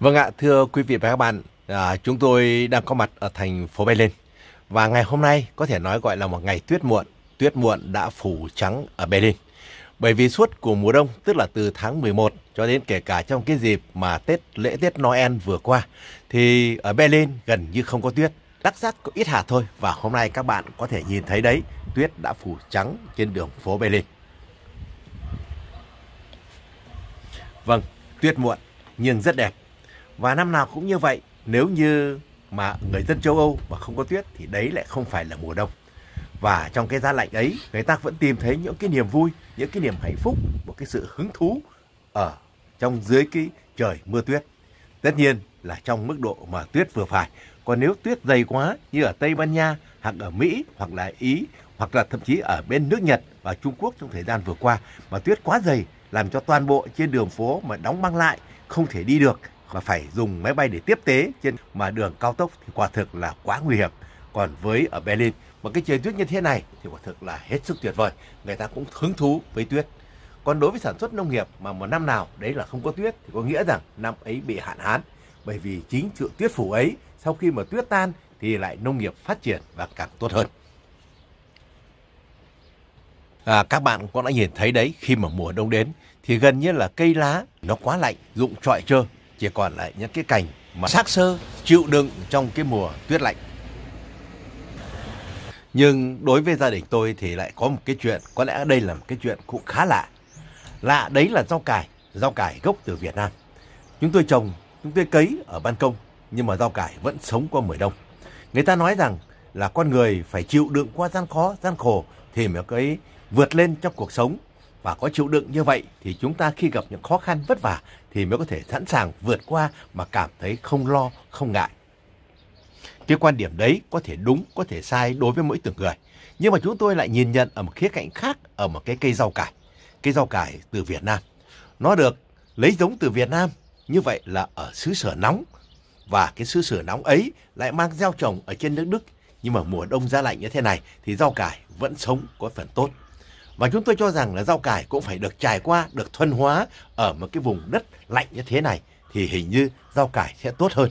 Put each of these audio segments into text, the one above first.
Vâng ạ, thưa quý vị và các bạn, à, chúng tôi đang có mặt ở thành phố Berlin Và ngày hôm nay có thể nói gọi là một ngày tuyết muộn, tuyết muộn đã phủ trắng ở Berlin. Bởi vì suốt của mùa đông, tức là từ tháng 11 cho đến kể cả trong cái dịp mà Tết lễ Tết Noel vừa qua, thì ở Berlin gần như không có tuyết, đắc rác có ít hạt thôi. Và hôm nay các bạn có thể nhìn thấy đấy, tuyết đã phủ trắng trên đường phố Berlin. Vâng, tuyết muộn nhưng rất đẹp và năm nào cũng như vậy, nếu như mà người dân châu Âu mà không có tuyết thì đấy lại không phải là mùa đông. Và trong cái giá lạnh ấy, người ta vẫn tìm thấy những cái niềm vui, những cái niềm hạnh phúc, một cái sự hứng thú ở trong dưới cái trời mưa tuyết. Tất nhiên là trong mức độ mà tuyết vừa phải. Còn nếu tuyết dày quá như ở Tây Ban Nha, hoặc ở Mỹ, hoặc là Ý, hoặc là thậm chí ở bên nước Nhật và Trung Quốc trong thời gian vừa qua mà tuyết quá dày làm cho toàn bộ trên đường phố mà đóng băng lại, không thể đi được và phải dùng máy bay để tiếp tế trên mà đường cao tốc thì quả thực là quá nguy hiểm. Còn với ở Berlin một cái trời tuyết như thế này thì quả thực là hết sức tuyệt vời. Người ta cũng hứng thú với tuyết. Còn đối với sản xuất nông nghiệp mà một năm nào đấy là không có tuyết thì có nghĩa rằng năm ấy bị hạn hán. Bởi vì chính sự tuyết phủ ấy sau khi mà tuyết tan thì lại nông nghiệp phát triển và càng tốt hơn. À, các bạn cũng đã nhìn thấy đấy khi mà mùa đông đến thì gần như là cây lá nó quá lạnh, rụng trọi trơ chỉ còn lại những cái cành mà xác sơ chịu đựng trong cái mùa tuyết lạnh. Nhưng đối với gia đình tôi thì lại có một cái chuyện, có lẽ đây là một cái chuyện cũng khá lạ. Lạ đấy là rau cải, rau cải gốc từ Việt Nam. Chúng tôi trồng, chúng tôi cấy ở ban công, nhưng mà rau cải vẫn sống qua mùa đông. Người ta nói rằng là con người phải chịu đựng qua gian khó, gian khổ thì mới cái vượt lên trong cuộc sống và có chịu đựng như vậy thì chúng ta khi gặp những khó khăn vất vả thì mới có thể sẵn sàng vượt qua mà cảm thấy không lo, không ngại. Cái quan điểm đấy có thể đúng, có thể sai đối với mỗi từng người. Nhưng mà chúng tôi lại nhìn nhận ở một khía cạnh khác ở một cái cây rau cải. Cây rau cải từ Việt Nam. Nó được lấy giống từ Việt Nam, như vậy là ở xứ sở nóng. Và cái xứ sở nóng ấy lại mang gieo trồng ở trên nước Đức. Nhưng mà mùa đông giá lạnh như thế này thì rau cải vẫn sống có phần tốt. Và chúng tôi cho rằng là rau cải cũng phải được trải qua, được thuần hóa ở một cái vùng đất lạnh như thế này thì hình như rau cải sẽ tốt hơn.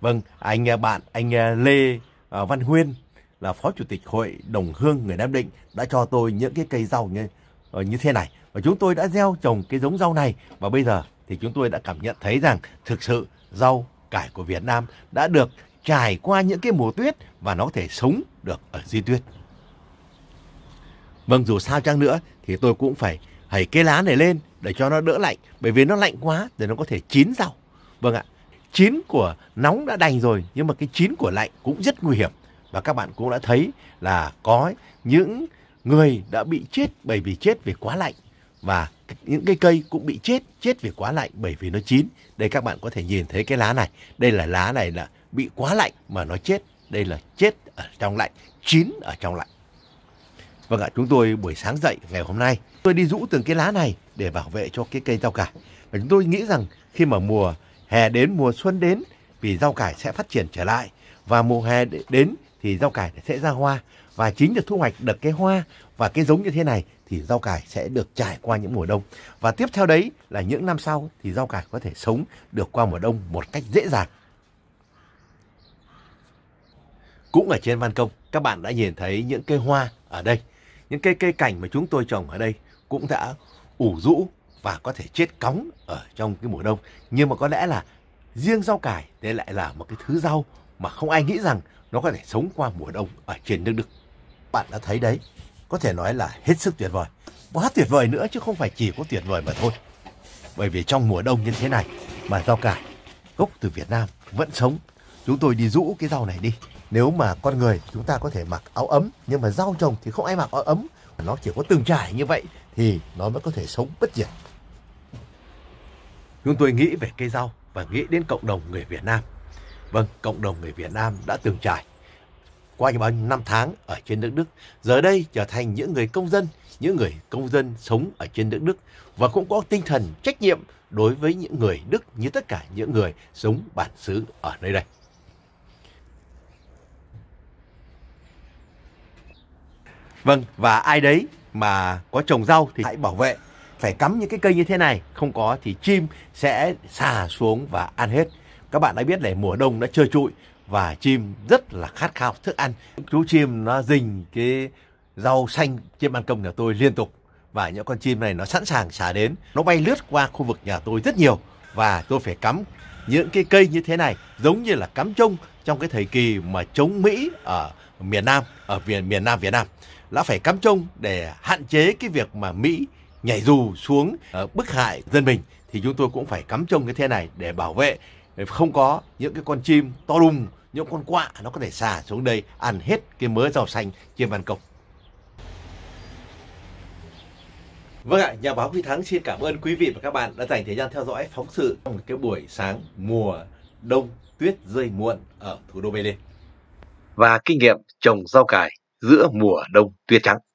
Vâng, anh à, bạn anh à, Lê à, Văn Huyên là phó chủ tịch hội đồng hương người Nam Định đã cho tôi những cái cây rau như ờ, như thế này và chúng tôi đã gieo trồng cái giống rau này và bây giờ thì chúng tôi đã cảm nhận thấy rằng thực sự rau cải của Việt Nam đã được trải qua những cái mùa tuyết và nó có thể sống được ở dưới tuyết. Vâng, dù sao chăng nữa thì tôi cũng phải hãy cái lá này lên để cho nó đỡ lạnh. Bởi vì nó lạnh quá thì nó có thể chín rau. Vâng ạ, chín của nóng đã đành rồi nhưng mà cái chín của lạnh cũng rất nguy hiểm. Và các bạn cũng đã thấy là có những người đã bị chết bởi vì chết vì quá lạnh và những cái cây cũng bị chết chết vì quá lạnh bởi vì nó chín đây các bạn có thể nhìn thấy cái lá này đây là lá này là bị quá lạnh mà nó chết đây là chết ở trong lạnh chín ở trong lạnh Vâng ạ, chúng tôi buổi sáng dậy ngày hôm nay, tôi đi rũ từng cái lá này để bảo vệ cho cái cây rau cải. Và chúng tôi nghĩ rằng khi mà mùa hè đến, mùa xuân đến thì rau cải sẽ phát triển trở lại và mùa hè đến thì rau cải sẽ ra hoa và chính được thu hoạch được cái hoa và cái giống như thế này thì rau cải sẽ được trải qua những mùa đông và tiếp theo đấy là những năm sau thì rau cải có thể sống được qua mùa đông một cách dễ dàng. Cũng ở trên ban công các bạn đã nhìn thấy những cây hoa ở đây những cây cây cảnh mà chúng tôi trồng ở đây cũng đã ủ rũ và có thể chết cóng ở trong cái mùa đông. Nhưng mà có lẽ là riêng rau cải đây lại là một cái thứ rau mà không ai nghĩ rằng nó có thể sống qua mùa đông ở trên nước Đức. Bạn đã thấy đấy, có thể nói là hết sức tuyệt vời. Quá tuyệt vời nữa chứ không phải chỉ có tuyệt vời mà thôi. Bởi vì trong mùa đông như thế này mà rau cải gốc từ Việt Nam vẫn sống. Chúng tôi đi rũ cái rau này đi nếu mà con người chúng ta có thể mặc áo ấm nhưng mà rau trồng thì không ai mặc áo ấm nó chỉ có từng trải như vậy thì nó mới có thể sống bất diệt chúng tôi nghĩ về cây rau và nghĩ đến cộng đồng người Việt Nam vâng cộng đồng người Việt Nam đã từng trải qua những bao nhiêu năm tháng ở trên nước Đức giờ đây trở thành những người công dân những người công dân sống ở trên nước Đức và cũng có tinh thần trách nhiệm đối với những người Đức như tất cả những người sống bản xứ ở nơi đây. Vâng, và ai đấy mà có trồng rau thì hãy bảo vệ phải cắm những cái cây như thế này không có thì chim sẽ xà xuống và ăn hết các bạn đã biết là mùa đông đã trơ trụi và chim rất là khát khao thức ăn chú chim nó dình cái rau xanh trên ban công nhà tôi liên tục và những con chim này nó sẵn sàng xả đến nó bay lướt qua khu vực nhà tôi rất nhiều và tôi phải cắm những cái cây như thế này giống như là cắm trông trong cái thời kỳ mà chống Mỹ ở miền Nam ở miền miền Nam Việt Nam đã phải cắm trông để hạn chế cái việc mà Mỹ nhảy dù xuống ờ, bức hại dân mình thì chúng tôi cũng phải cắm trông như thế này để bảo vệ để không có những cái con chim to đùng những con quạ nó có thể xả xuống đây ăn hết cái mớ rau xanh trên ban công Vâng ạ, nhà báo Huy Thắng xin cảm ơn quý vị và các bạn đã dành thời gian theo dõi phóng sự trong một cái buổi sáng mùa đông tuyết rơi muộn ở thủ đô Berlin. Và kinh nghiệm trồng rau cải giữa mùa đông tuyết trắng.